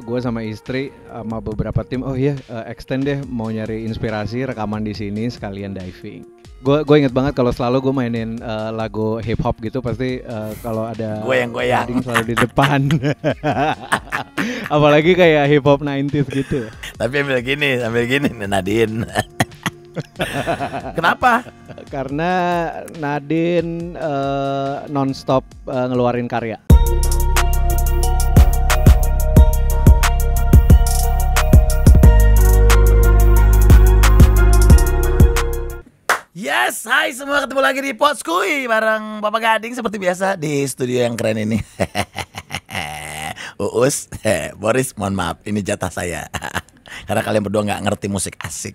Gue sama istri sama beberapa tim, oh iya uh, extend deh mau nyari inspirasi rekaman di sini sekalian diving. Gue gue inget banget kalau selalu gue mainin uh, lagu hip hop gitu pasti uh, kalau ada goyang-goyang selalu di depan. Apalagi kayak hip hop 90s gitu. Tapi ambil gini, ambil gini Nadin. Kenapa? Karena Nadin uh, nonstop uh, ngeluarin karya. Yes, hai semua ketemu lagi di Potskui bareng Bapak Gading seperti biasa di studio yang keren ini. Uus, Boris, mohon maaf, ini jatah saya. karena kalian berdua nggak ngerti musik asik.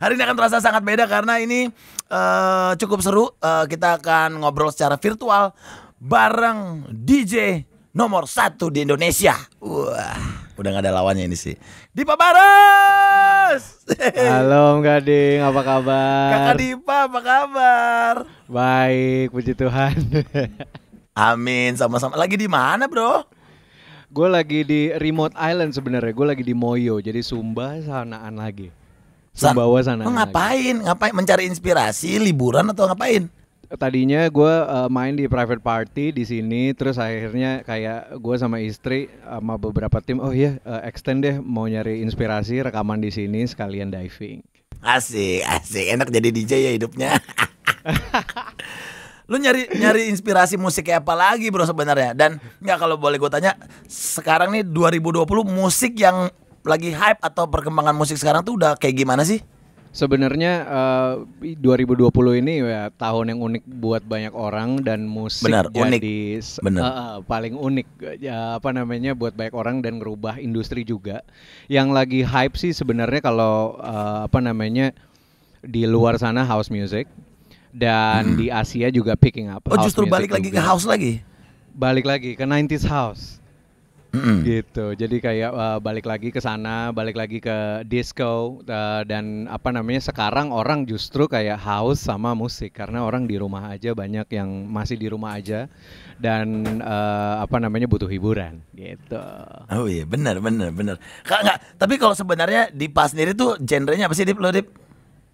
Hari ini akan terasa sangat beda karena ini uh, cukup seru. Uh, kita akan ngobrol secara virtual bareng DJ nomor satu di Indonesia. Wah, udah nggak ada lawannya ini sih. Di Pabaran. Mas. Halo Om Gading, apa kabar? Kakak Dipa, apa kabar? Baik, puji Tuhan. Amin, sama-sama. Lagi di mana, Bro? Gue lagi di remote island sebenarnya. Gue lagi di Moyo, jadi Sumba sanaan lagi. Sumbawa sanaan Sa- oh, ngapain? Lagi. Ngapain? Mencari inspirasi, liburan atau ngapain? tadinya gue uh, main di private party di sini terus akhirnya kayak gue sama istri sama beberapa tim oh iya uh, extend deh mau nyari inspirasi rekaman di sini sekalian diving asik asik enak jadi DJ ya hidupnya lu nyari nyari inspirasi musik kayak apa lagi bro sebenarnya dan nggak kalau boleh gue tanya sekarang nih 2020 musik yang lagi hype atau perkembangan musik sekarang tuh udah kayak gimana sih Sebenarnya eh, uh, 2020 ini ya tahun yang unik buat banyak orang dan musik Benar, jadi unik. Eh, Benar. Uh, paling unik uh, apa namanya buat banyak orang dan ngerubah industri juga. Yang lagi hype sih sebenarnya kalau uh, apa namanya di luar sana house music dan hmm. di Asia juga picking up. Oh justru balik lagi ke house lagi. Balik lagi ke 90s house mm-hmm. gitu jadi kayak uh, balik lagi ke sana balik lagi ke disco uh, dan apa namanya sekarang orang justru kayak haus sama musik karena orang di rumah aja banyak yang masih di rumah aja dan uh, apa namanya butuh hiburan gitu oh iya benar benar benar kak nggak tapi kalau sebenarnya di pas sendiri tuh genrenya apa sih dip lo dip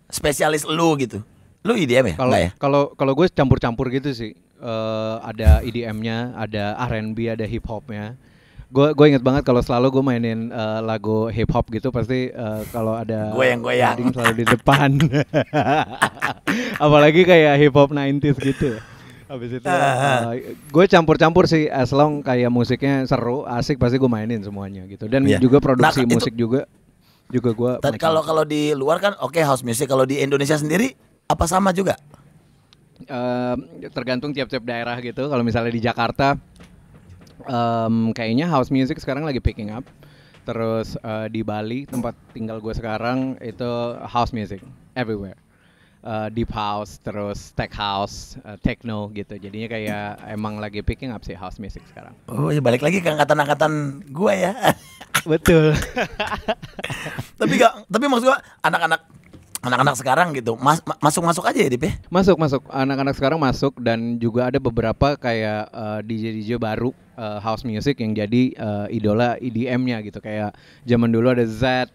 spesialis lu gitu lu IDM e ya kalau ya? kalau kalau gue campur-campur gitu sih uh, ada idmnya e nya ada R&B, ada hip hopnya gue gue inget banget kalau selalu gue mainin uh, lagu hip hop gitu pasti uh, kalau ada goyang goyang selalu di depan apalagi kayak hip hop 90s gitu Habis itu uh, ah, ah. eh, gue campur-campur sih as long kayak musiknya seru, asik pasti gue mainin semuanya gitu. Dan yeah. juga produksi nah, musik itu, juga juga gue. Tapi kalau kalau di luar kan oke okay, house music, kalau di Indonesia sendiri apa sama juga? Uh, tergantung tiap-tiap daerah gitu. Kalau misalnya di Jakarta um, kayaknya house music sekarang lagi picking up. Terus uh, di Bali tempat tinggal gue sekarang itu house music everywhere. Uh, deep house, terus tech house, uh, techno gitu. Jadinya kayak emang lagi picking up sih house music sekarang. Oh ya balik lagi ke angkatan-angkatan gue ya. Betul. tapi gak, tapi maksud gue anak-anak anak-anak sekarang gitu mas, masuk masuk aja ya Dip ya masuk masuk anak-anak sekarang masuk dan juga ada beberapa kayak uh, DJ DJ baru uh, house music yang jadi uh, idola EDM-nya gitu kayak zaman dulu ada Z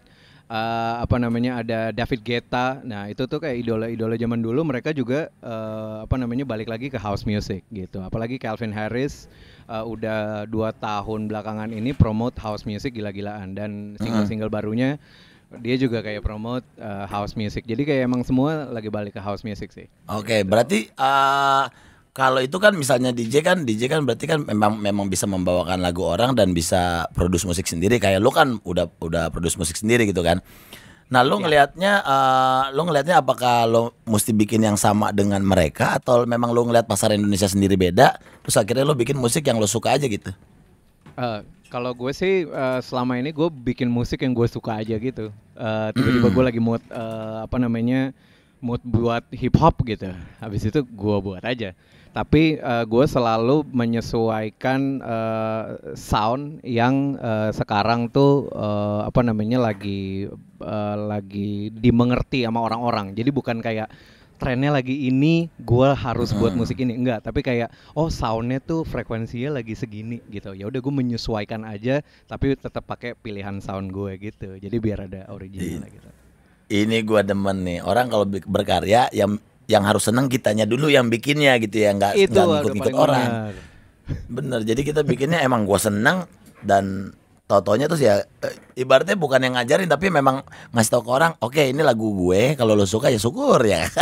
uh, apa namanya ada David Guetta. Nah, itu tuh kayak idola-idola zaman dulu mereka juga uh, apa namanya balik lagi ke house music gitu. Apalagi Calvin Harris uh, udah dua tahun belakangan ini promote house music gila-gilaan dan single-single barunya dia juga kayak promote uh, house music. Jadi kayak emang semua lagi balik ke house music sih. Oke, okay, gitu. berarti uh, kalau itu kan misalnya DJ kan DJ kan berarti kan memang memang bisa membawakan lagu orang dan bisa produce musik sendiri kayak lu kan udah udah produce musik sendiri gitu kan. Nah, lu iya. ngelihatnya uh, lu ngelihatnya apakah lu mesti bikin yang sama dengan mereka atau memang lu ngelihat pasar Indonesia sendiri beda terus akhirnya lu bikin musik yang lu suka aja gitu? Uh, kalau gue sih uh, selama ini gue bikin musik yang gue suka aja gitu. tiba tiba-tiba hmm. gue lagi mood uh, apa namanya? mood buat hip hop gitu. Habis itu gue buat aja tapi uh, eh, gue selalu menyesuaikan uh, sound yang uh, sekarang tuh uh, apa namanya lagi uh, lagi dimengerti sama orang-orang jadi bukan kayak trennya lagi ini gue harus buat musik ini enggak tapi kayak oh soundnya tuh frekuensinya lagi segini gitu ya udah gue menyesuaikan aja tapi tetap pakai pilihan sound gue gitu jadi biar ada original iya. gitu ini gue demen nih orang kalau berkarya yang yang harus senang kitanya dulu yang bikinnya gitu ya nggak nggak ngikut-ngikut orang benar. bener jadi kita bikinnya emang gue senang dan totonya tuh ya eh, ibaratnya bukan yang ngajarin tapi memang ngasih tau ke orang oke okay, ini lagu gue kalau lo suka ya syukur ya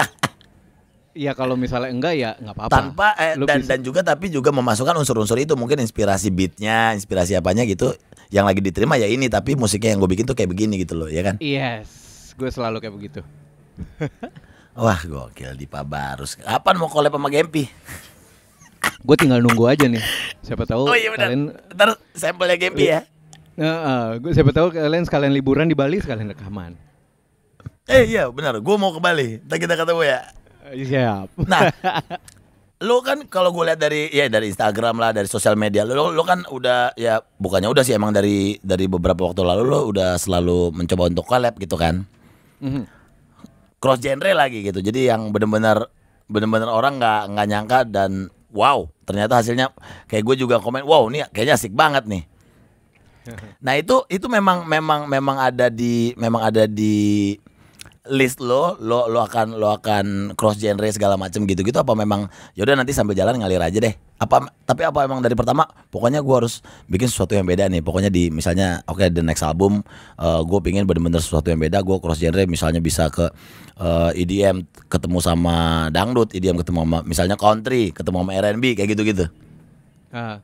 Iya kalau misalnya enggak ya nggak apa-apa. Tanpa eh, dan bisa. dan juga tapi juga memasukkan unsur-unsur itu mungkin inspirasi beatnya, inspirasi apanya gitu. Yang lagi diterima ya ini tapi musiknya yang gue bikin tuh kayak begini gitu loh ya kan? Yes, gue selalu kayak begitu. Wah gokil di Pabarus. Kapan mau kolep sama Gempi? Gue tinggal nunggu aja nih. Siapa tahu oh, iya kalian ntar sampelnya Gempi ya. Heeh, uh, uh, siapa tahu kalian sekalian liburan di Bali sekalian rekaman. Eh iya benar, gue mau ke Bali. Tadi kita ketemu ya. Eh, siap. Nah, lo kan kalau gue lihat dari ya dari Instagram lah, dari sosial media, lo lo kan udah ya bukannya udah sih emang dari dari beberapa waktu lalu lo udah selalu mencoba untuk collab gitu kan. Mm -hmm cross genre lagi gitu. Jadi yang benar-benar benar-benar orang nggak nggak nyangka dan wow ternyata hasilnya kayak gue juga komen wow ini kayaknya asik banget nih. Nah itu itu memang memang memang ada di memang ada di list lo, lo lo akan lo akan cross genre segala macam gitu-gitu apa memang yaudah nanti sambil jalan ngalir aja deh. Apa tapi apa emang dari pertama pokoknya gue harus bikin sesuatu yang beda nih. Pokoknya di misalnya oke okay, the next album uh, eh, gue pingin bener-bener sesuatu yang beda. Gue cross genre misalnya bisa ke uh, eh, EDM ketemu sama dangdut, EDM ketemu sama misalnya country, ketemu sama R&B kayak gitu-gitu. Uh,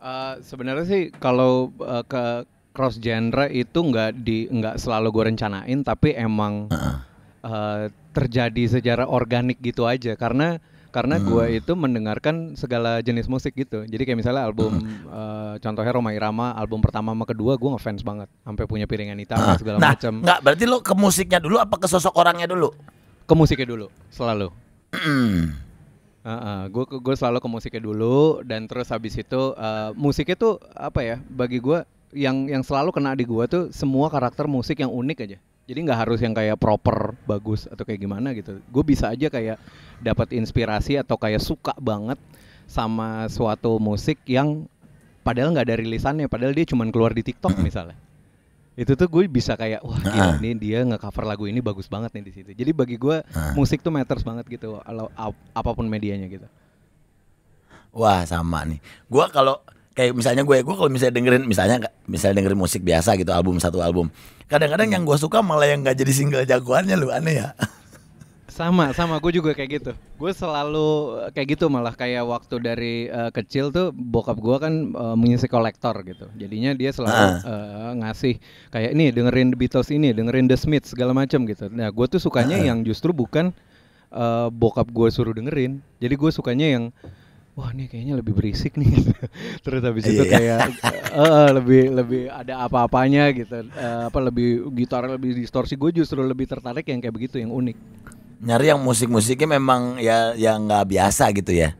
uh, sebenarnya sih kalau uh, ke cross genre itu nggak di nggak selalu gue rencanain tapi emang uh-uh. terjadi secara organik gitu aja karena karena hmm. gue itu mendengarkan segala jenis musik gitu jadi kayak misalnya album hmm. uh, contohnya Roma Irama album pertama sama kedua gue ngefans banget sampai punya piringan hitam uh. segala nah, macam nggak berarti lo ke musiknya dulu apa ke sosok orangnya dulu ke musiknya dulu selalu gue hmm. Uh, uh, gue gue selalu ke musiknya dulu dan terus habis itu uh, musiknya tuh apa ya bagi gue yang yang selalu kena di gua tuh semua karakter musik yang unik aja jadi nggak harus yang kayak proper bagus atau kayak gimana gitu gue bisa aja kayak dapat inspirasi atau kayak suka banget sama suatu musik yang padahal nggak ada rilisannya padahal dia cuma keluar di TikTok misalnya itu tuh gue bisa kayak wah gila, ini nah. dia cover lagu ini bagus banget nih di situ jadi bagi gue nah. musik tuh matters banget gitu ap apapun medianya gitu wah sama nih gue kalau kayak misalnya gue gue kalau misalnya dengerin misalnya misalnya dengerin musik biasa gitu album satu album kadang-kadang yang gue suka malah yang gak jadi single jagoannya lu aneh ya sama sama gue juga kayak gitu gue selalu eh, kayak gitu malah kayak waktu dari uh, kecil tuh bokap gue kan uh, mengisi kolektor gitu jadinya dia selalu uh. Uh, ngasih kayak ini dengerin The Beatles ini dengerin The Smiths segala macam gitu nah gue tuh sukanya uh. yang justru bukan uh, bokap gue suruh dengerin jadi gue sukanya yang wah ini kayaknya lebih berisik nih terus habis itu iya. kayak uh, lebih lebih ada apa-apanya gitu uh, apa lebih gitar lebih distorsi gue justru lebih tertarik yang kayak begitu yang unik nyari yang musik-musiknya memang ya yang nggak biasa gitu ya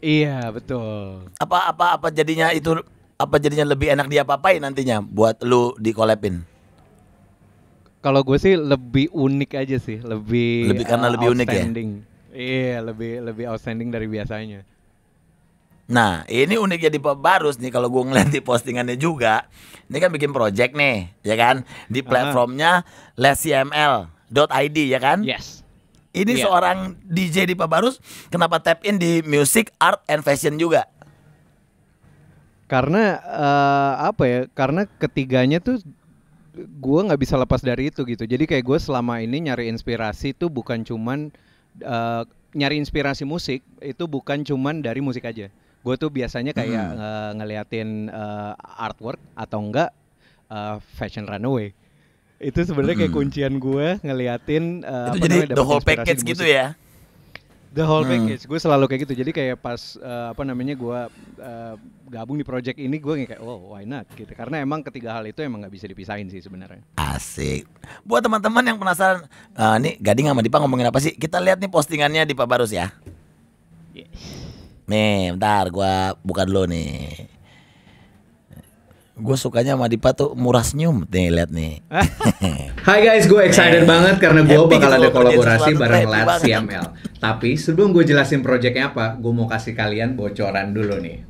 iya betul apa apa apa jadinya itu apa jadinya lebih enak diapa-apain nantinya buat lu dikolepin kalau gue sih lebih unik aja sih lebih lebih karena uh, lebih unik ya Iya, lebih lebih outstanding dari biasanya. Nah, ini unik jadi Pop Barus nih kalau gue ngeliat di postingannya juga. Ini kan bikin project nih, ya kan? Di platformnya lescml.id ya kan? Yes. Ini yeah. seorang DJ di Pop Barus, kenapa tap in di music, art, and fashion juga? Karena uh, apa ya? Karena ketiganya tuh gue nggak bisa lepas dari itu gitu. Jadi kayak gue selama ini nyari inspirasi tuh bukan cuman uh, nyari inspirasi musik itu bukan cuman dari musik aja gue tuh biasanya kayak hmm. nge ngeliatin uh, artwork atau enggak uh, fashion runway. itu sebenarnya kayak mm-hmm. kuncian gue ngeliatin uh, itu jadi namanya, the whole package gitu ya the whole mm. package gue selalu kayak gitu jadi kayak pas uh, apa namanya gue uh, gabung di project ini gue kayak oh why not gitu karena emang ketiga hal itu emang nggak bisa dipisahin sih sebenarnya asik buat teman-teman yang penasaran uh, nih gading sama Dipa ngomongin apa sih kita lihat nih postingannya di Pak Barus ya yes. Nih, bentar gua buka dulu nih. Gue sukanya sama Dipa tuh murah senyum nih lihat nih. Hai guys, gue excited banget karena gue bakal ada kolaborasi bareng Lab CML. Tapi sebelum gue jelasin projectnya apa, gue mau kasih kalian bocoran dulu nih.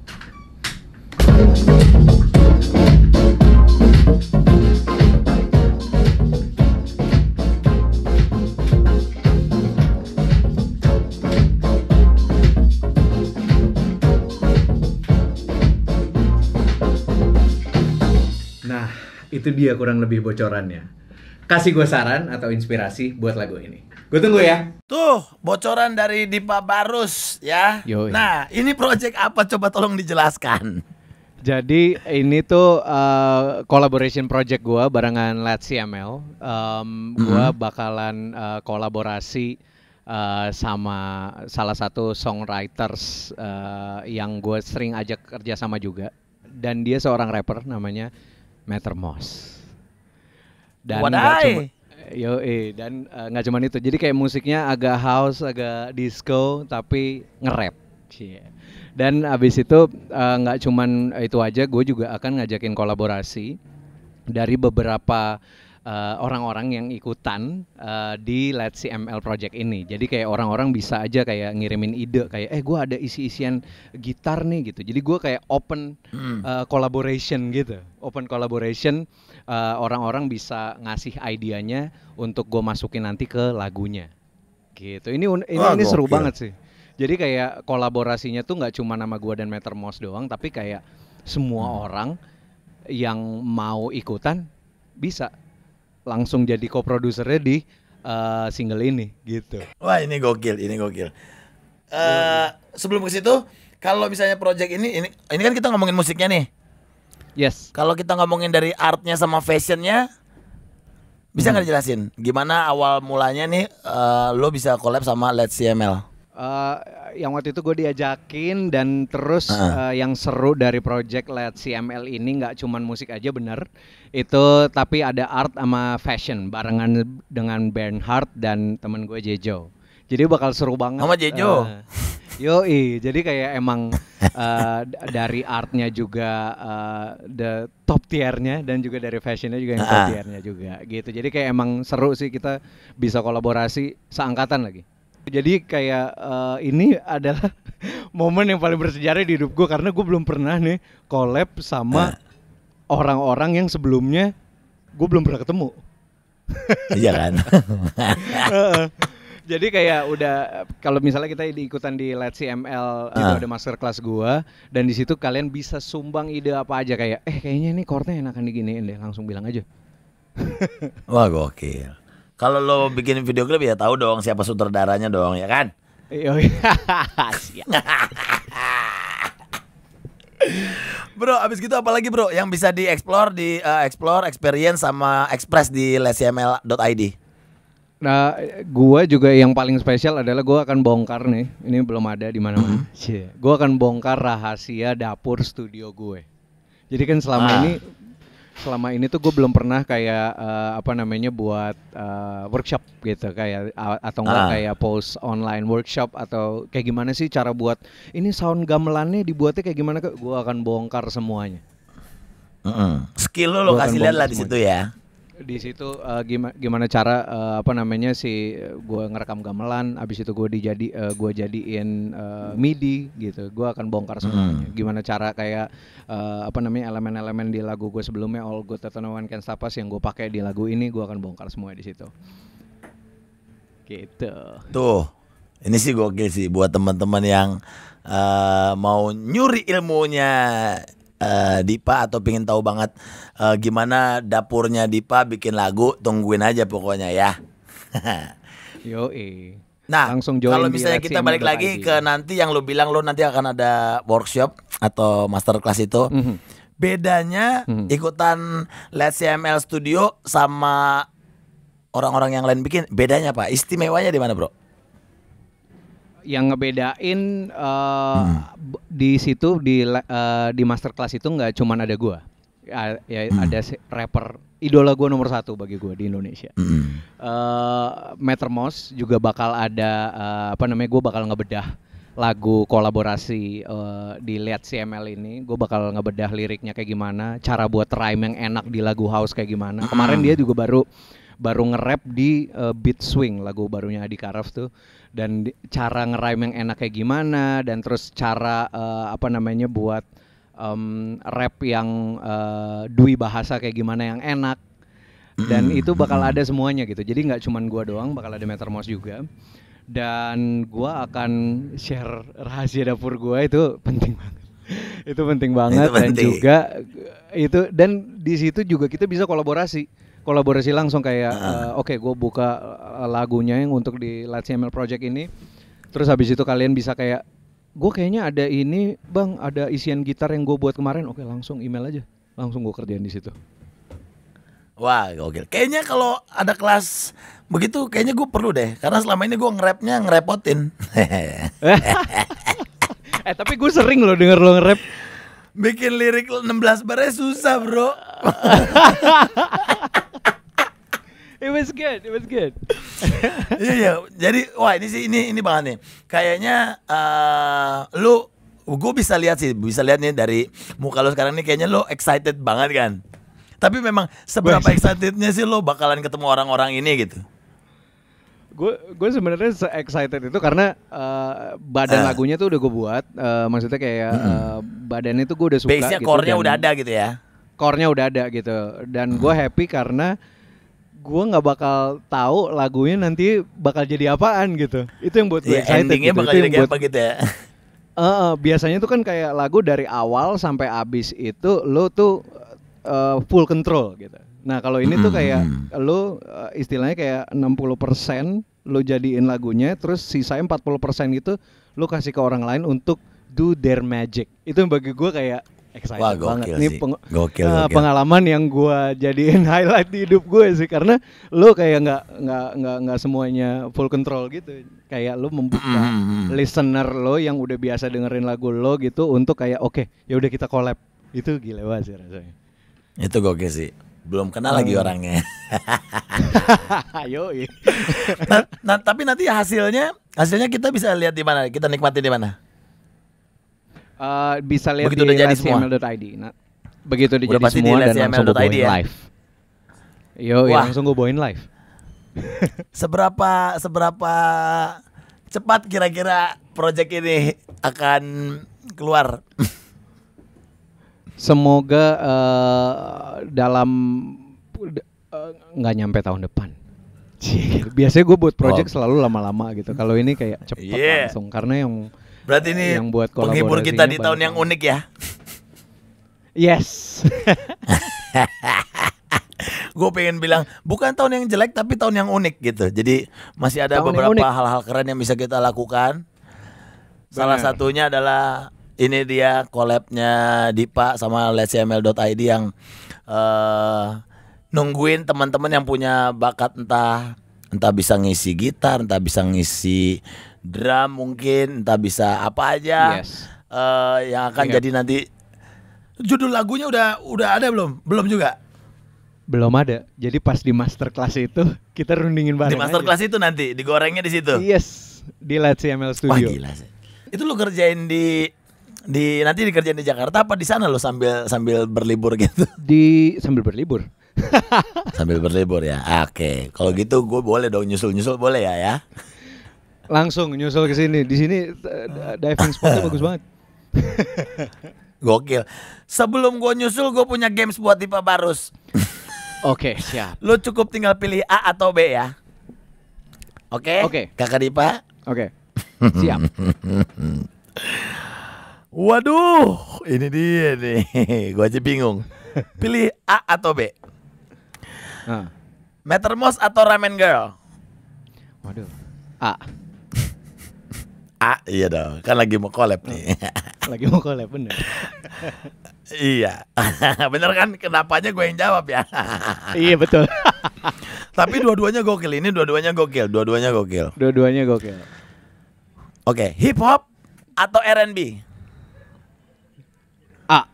itu dia kurang lebih bocorannya. Kasih gue saran atau inspirasi buat lagu ini. Gue tunggu ya. Tuh, bocoran dari Dipa Barus ya. Yo, Nah, ini project apa coba tolong dijelaskan. Jadi ini tuh uh, collaboration project gue barengan Let's CML. Um, gue hmm. bakalan uh, kolaborasi uh, sama salah satu songwriters uh, yang gue sering ajak kerja sama juga. Dan dia seorang rapper namanya Mattermost. Dan Wadai. Yo, dan eh, nggak uh, cuman itu. Jadi kayak musiknya agak house, agak disco, tapi nge-rap. Yeah. Dan abis itu eh, nggak uh, cuman itu aja, gue juga akan ngajakin kolaborasi dari beberapa Eh, orang-orang uh, yang ikutan uh, di Let's ML Project ini. Jadi kayak orang-orang bisa aja kayak ngirimin ide kayak eh gue ada isi-isian gitar nih gitu. Jadi gue kayak open uh, collaboration gitu, open collaboration orang-orang uh, bisa ngasih idenya untuk gue masukin nanti ke lagunya. Gitu. Ini ini, ini seru banget sih. Jadi kayak kolaborasinya tuh nggak cuma nama gue dan Meter Mos doang, tapi kayak semua hmm. orang yang mau ikutan bisa langsung jadi co producernya di uh, single ini gitu. Wah ini gokil, ini gokil. Uh, sebelum ke situ, kalau misalnya project ini, ini ini kan kita ngomongin musiknya nih. Yes. Kalau kita ngomongin dari artnya sama fashionnya, bisa hmm. nggak hmm. jelasin gimana awal mulanya nih uh, lo bisa collab sama Let's CML? Uh, yang waktu itu gue diajakin dan terus uh. Uh, yang seru dari project Let CML ini nggak cuman musik aja bener itu tapi ada art sama fashion barengan dengan Bernhard dan temen gue Jejo jadi bakal seru banget sama Jejo uh, eh, i jadi kayak emang uh, dari artnya juga uh, the top tiernya dan juga dari fashionnya juga yang top tiernya juga gitu jadi kayak emang seru sih kita bisa kolaborasi seangkatan lagi jadi kayak uh, ini adalah momen yang paling bersejarah di hidup gue karena gue belum pernah nih collab sama nah. orang-orang yang sebelumnya gue belum pernah ketemu. Iya kan. jadi kayak udah kalau misalnya kita diikutan di Let's See ML uh. itu nah. ada master kelas gua dan di situ kalian bisa sumbang ide apa aja kayak eh kayaknya ini kornya enakan diginiin deh langsung bilang aja. Wah gokil. Kalau lo bikin video klip ya tahu dong siapa sutradaranya dong, ya kan? bro, abis gitu apa lagi bro yang bisa dieksplor di uh, explore experience sama express di lescml.id? Nah, gua juga yang paling spesial adalah gua akan bongkar nih. Ini belum ada di mana-mana. Mm-hmm. Gua akan bongkar rahasia dapur studio gue. Jadi kan selama ah. ini selama ini tuh gue belum pernah kayak uh, apa namanya buat uh, workshop gitu kayak atau enggak ah. kayak post online workshop atau kayak gimana sih cara buat ini sound gamelannya dibuatnya kayak gimana gue akan bongkar semuanya. Mm -hmm. Skill lo lo kasih lihat lah di situ ya di situ uh, eh, gimana gimana cara uh, apa namanya si eh, gue ngerekam gamelan abis itu gue dijadi uh, gue jadiin uh, midi gitu gue akan bongkar hmm. semuanya hmm. gimana cara kayak uh, apa namanya elemen-elemen di lagu gue sebelumnya all good atau no one can stop us yang gue pakai di lagu ini gue akan bongkar semua di situ gitu tuh ini sih gue sih buat teman-teman yang uh, mau nyuri ilmunya Eh, Dipa atau pingin tahu banget uh, gimana dapurnya Dipa bikin lagu, tungguin aja pokoknya ya. Yo Nah, langsung join kalau misalnya kita balik lagi ID. ke nanti yang lu bilang lu nanti akan ada workshop atau master masterclass itu. Mm -hmm. Bedanya mm -hmm. ikutan Let's CML Studio sama orang-orang yang lain bikin bedanya apa? Istimewanya di mana, Bro? yang ngebedain uh, hmm. di situ di uh, di masterclass itu nggak cuma ada gua ya, ya hmm. ada rapper idola gue nomor satu bagi gue di Indonesia. hmm. Uh, eh, Mos juga bakal ada uh, apa namanya gue bakal ngebedah lagu kolaborasi uh, di Lihat CML ini gue bakal ngebedah liriknya kayak gimana cara buat rhyme yang enak di lagu house kayak gimana kemarin hmm. dia juga baru baru nge-rap di uh, Beat Swing lagu barunya Adi Karaf tuh dan di, cara ngerime yang enak kayak gimana dan terus cara uh, apa namanya buat um, rap yang uh, dui bahasa kayak gimana yang enak dan hmm. itu bakal ada semuanya gitu jadi nggak cuman gua doang bakal ada Meter Mos juga dan gua akan share rahasia dapur gua itu penting banget itu penting banget itu dan juga itu dan di situ juga kita bisa kolaborasi kolaborasi langsung kayak uh. uh, oke okay, gue buka eh, lagunya yang untuk di Let's email Project ini terus habis itu kalian bisa kayak gue kayaknya ada ini bang ada isian gitar yang gue buat kemarin oke okay, langsung email aja langsung gue kerjain di situ Wah gokil. Kayaknya kalau ada kelas begitu kayaknya gue perlu deh. Karena selama ini gue nge-rapnya ngerepotin. eh tapi gue sering loh denger lo nge-rap. Bikin lirik 16 bar susah bro. It was good, it was good. iya, yeah. Jadi, wah ini sih ini ini banget nih. Kayaknya uh, lu gue bisa lihat sih, bisa lihat nih dari muka lu sekarang nih kayaknya lo excited banget kan. Tapi memang seberapa excitednya sih lo bakalan ketemu orang-orang ini gitu? Gue gue sebenarnya se excited itu karena uh, badan uh. lagunya tuh udah gue buat, uh, maksudnya kayak uh, badannya tuh gue udah suka. Base-nya gitu, core-nya udah ada gitu ya Kornya udah ada gitu dan gue hmm. happy karena gue nggak bakal tahu lagunya nanti bakal jadi apaan gitu itu yang buat gue iya, yeah, gitu. bakal jadi buat, apa gitu ya uh, biasanya tuh kan kayak lagu dari awal sampai abis itu lo tuh uh, full control gitu nah kalau ini tuh kayak hmm. lo uh, eh, istilahnya kayak 60% persen lo jadiin lagunya terus sisanya 40% persen itu lo kasih ke orang lain untuk do their magic itu yang bagi gue kayak excited Wah, gokil banget. Ini peng gokil, eh, gokil. pengalaman yang gue jadiin highlight di hidup gue sih karena lo kayak nggak nggak nggak nggak semuanya full control gitu. Kayak lo membuka mm -hmm. listener lo yang udah biasa dengerin lagu lo gitu untuk kayak oke, okay, ya udah kita collab. Itu gila banget sih rasanya. Itu gokil sih. Belum kenal um. lagi eh. orangnya. Ayo. nah, nah, tapi nanti hasilnya hasilnya kita bisa lihat di mana? Kita nikmati di mana? Eh, bisa lihat begitu di udah jadi semua. Nah, begitu udah jadi semua dan langsung gue bawain ya? live. Yo, ya langsung gue bawain live. seberapa seberapa cepat kira-kira project ini akan keluar? Semoga uh, dalam eh, nggak uh, nyampe tahun depan. Biasanya gue buat project oh. selalu lama-lama gitu. Kalau ini kayak cepet yeah. langsung karena yang Berarti ini yang buat penghibur kita di tahun yang unik ya. Yes. gue pengen bilang bukan tahun yang jelek tapi tahun yang unik gitu. Jadi masih ada tahun beberapa hal-hal keren yang bisa kita lakukan. Bener. Salah satunya adalah ini dia collabnya Dipa sama let'scml.id yang uh, nungguin teman-teman yang punya bakat entah entah bisa ngisi gitar, entah bisa ngisi drum mungkin entah bisa apa aja yes. uh, yang akan Ingat. jadi nanti judul lagunya udah udah ada belum belum juga belum ada jadi pas di master class itu kita rundingin bareng di master aja. itu nanti digorengnya di situ yes di Let's ML Studio Wah, gila sih. itu lu kerjain di di nanti dikerjain di Jakarta apa di sana lo sambil sambil berlibur gitu di sambil berlibur sambil berlibur ya oke okay. kalau gitu gue boleh dong nyusul nyusul boleh ya ya langsung nyusul ke sini. Di sini eh, diving spotnya bagus banget. Gokil. Sebelum gue nyusul, gue punya games buat tipe Barus. Oke, okay, siap. Lu cukup tinggal pilih A atau B ya. Oke. Okay? Oke. Okay. Kakak Dipa. Oke. Okay. Siap. Waduh, ini dia nih. Gue aja bingung. Pilih A atau B. Nah. Mattermost atau Ramen Girl? Waduh. A. A iya dong kan lagi mau collab nih oh, lagi mau collab bener iya bener kan kenapanya gue yang jawab ya iya betul tapi dua-duanya gokil ini dua-duanya gokil dua-duanya gokil dua-duanya gokil oke okay. hip hop atau R&B A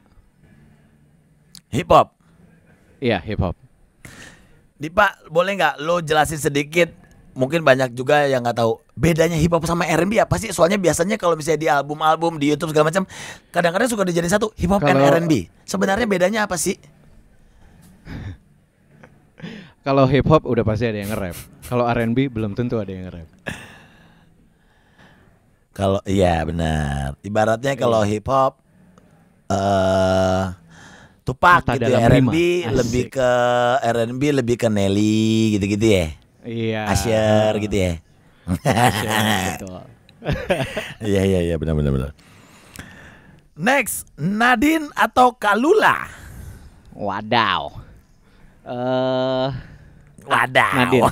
hip hop iya hip hop Dipa boleh nggak lo jelasin sedikit mungkin banyak juga yang nggak tahu bedanya hip hop sama R&B apa sih? Soalnya biasanya kalau misalnya di album-album di YouTube segala macam, kadang-kadang suka dijadiin satu hip hop kalo... R&B. Sebenarnya bedanya apa sih? kalau hip hop udah pasti ada yang nge-rap. Kalau R&B belum tentu ada yang nge-rap. Kalau iya benar. Ibaratnya kalau iya. hip hop eh uh, Tupak Mata gitu ya, R&B lebih ke R&B lebih ke Nelly gitu-gitu ya. Iya. Asher gitu ya. Gitu. Iya iya iya benar benar benar. Next, Nadin atau Kalula? Wadaw. Eh uh, Wadaw. Nadin.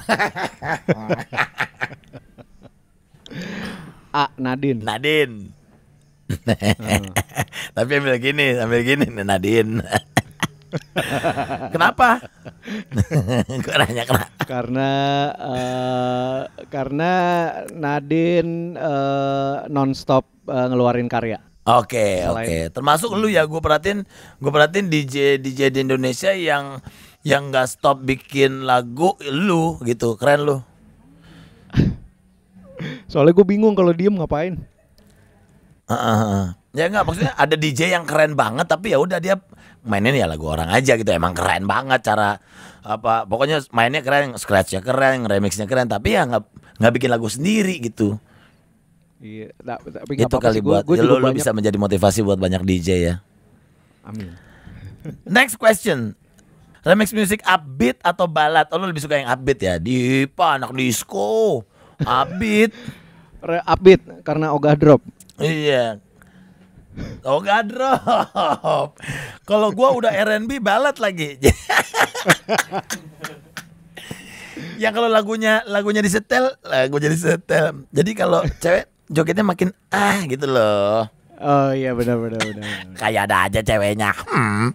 A Nadin. Nadin. Hmm. Tapi ambil gini, ambil gini Nadin. kenapa? Gue kenapa? Karena uh, karena Nadine uh, nonstop uh, ngeluarin karya. Oke, okay, oke. Okay. Termasuk lu ya, gue perhatiin, gue perhatiin DJ DJ di Indonesia yang yang nggak stop bikin lagu lu gitu, keren lu. Soalnya gue bingung kalau diem ngapain. Uh, uh, uh. Ya nggak maksudnya ada DJ yang keren banget tapi ya udah dia mainin ya lagu orang aja gitu emang keren banget cara apa pokoknya mainnya keren scratchnya keren remixnya keren tapi ya nggak nggak bikin lagu sendiri gitu iya nah, tapi itu apa -apa kali sih, buat gua, gua ya, lo, lo bisa menjadi motivasi buat banyak DJ ya amin next question remix musik upbeat atau balad oh, lo lebih suka yang upbeat ya di anak disco upbeat upbeat karena ogah drop iya Oh gak drop. Kalau gua udah R&B balet lagi. yang kalau lagunya lagunya disetel, lagu jadi setel. Jadi kalau cewek jogetnya makin ah gitu loh. Oh iya benar benar benar. Kayak ada aja ceweknya. Hmm.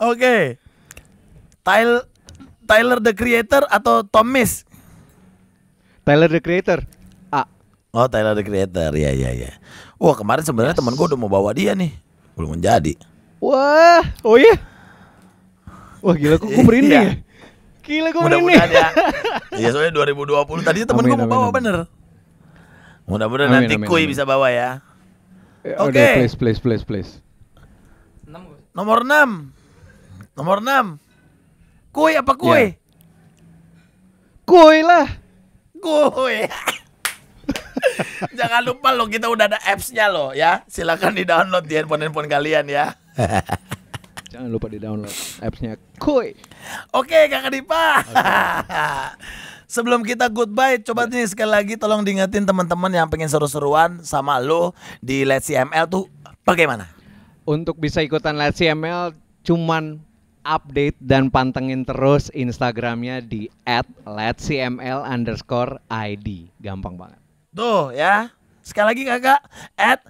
Oke. Okay. Tyler the Creator atau Thomas? Tyler the Creator. Oh Tyler the Creator, ya ya ya. Wah kemarin sebenarnya yes. teman gue udah mau bawa dia nih, belum menjadi. Wah, oh iya. Yeah. Wah gila kok gue merinding iya. ya. Gila gue merinding. Ya. Iya soalnya 2020 tadi teman gue mau amin, bawa amin. bener. Mudah-mudahan nanti amin, Kui amin. bisa bawa ya. Eh, Oke. Okay. Udah, please please please please. Nomor 6 Nomor 6 Kui apa kui? Yeah. Kui lah. Kui. Jangan lupa loh kita udah ada appsnya nya loh ya. Silakan di-download di handphone-handphone kalian ya. Jangan lupa di-download appsnya. nya Kuy. Oke, Kakak Dipa. sebelum kita goodbye coba yeah. nih sekali lagi tolong diingetin teman-teman yang pengen seru-seruan sama lo di Let's CML tuh bagaimana? Untuk bisa ikutan Let's CML, cuman update dan pantengin terus Instagramnya di @letscml_id. Gampang banget. Tuh ya. Sekali lagi kakak At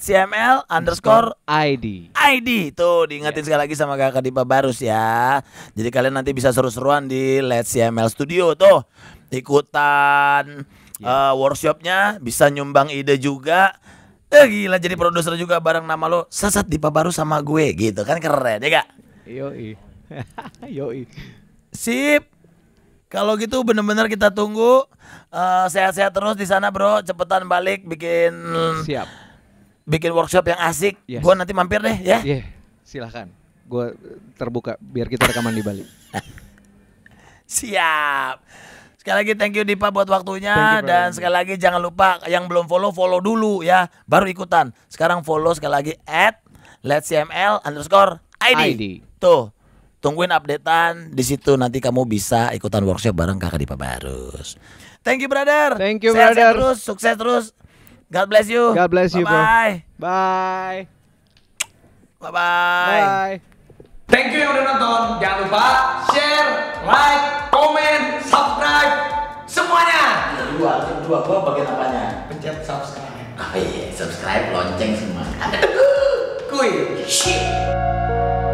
cml underscore ID ID Tuh diingetin yeah. sekali lagi sama kakak Dipa Barus ya Jadi kalian nanti bisa seru-seruan di cml studio tuh Ikutan yeah. Eh, uh, workshopnya Bisa nyumbang ide juga Eh gila jadi produser juga bareng nama lo Sesat Dipa Barus sama gue gitu kan keren ya kak Yoi Yoi Sip kalau gitu bener-bener kita tunggu sehat sehat-sehat terus di sana bro, cepetan balik bikin siap, bikin workshop yang asik. Yes. Gue nanti mampir deh ya. Yeah, silahkan. Gue terbuka biar kita rekaman di Bali. siap. Sekali lagi thank you Dipa buat waktunya you, dan sekali lagi jangan lupa yang belum follow follow dulu ya, baru ikutan. Sekarang follow sekali lagi at let's CML underscore ID. ID. Tuh Tungguin updatean di situ nanti kamu bisa ikutan workshop bareng Kakak Dipa Barus. Thank you brother. Thank you brother. Sehat terus, sukses terus. God bless you. God bless you, bye bro. Bye. Bye. Bye. Bye. Thank you yang udah nonton. Jangan lupa share, like, komen, subscribe semuanya. Kedua, kedua gua bagian apanya? Pencet subscribe. Oh iya, subscribe, lonceng semua. Kuy. Shit.